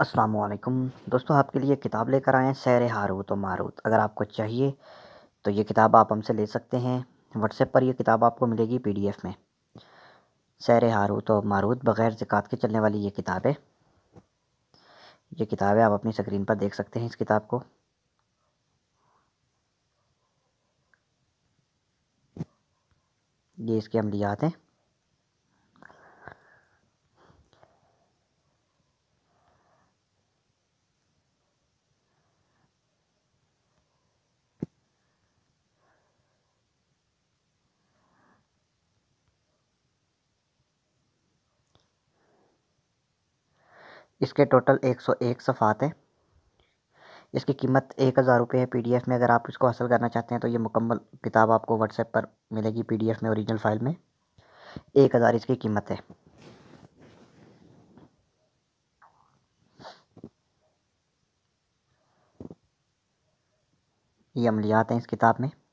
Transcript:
असलकम दोस्तों आपके लिए किताब लेकर आए हैं सैर हारूत और मारूत अगर आपको चाहिए तो ये किताब आप हमसे ले सकते हैं व्हाट्सएप पर यह किताब आपको मिलेगी पीडीएफ में सैर हारूत और मारूत बग़ैर ज़क़़त के चलने वाली ये किताब है ये किताब है आप अपनी स्क्रीन पर देख सकते हैं इस किताब को ये इसके अमलियात हैं इसके टोटल एक सौ एक सफ़ात हैं इसकी कीमत एक हज़ार रुपये है पीडीएफ में अगर आप इसको हासिल करना चाहते हैं तो ये मुकम्मल किताब आपको व्हाट्सएप पर मिलेगी पीडीएफ में ओरिजिनल फ़ाइल में एक हज़ार इसकी कीमत है ये अमलियात हैं इस किताब में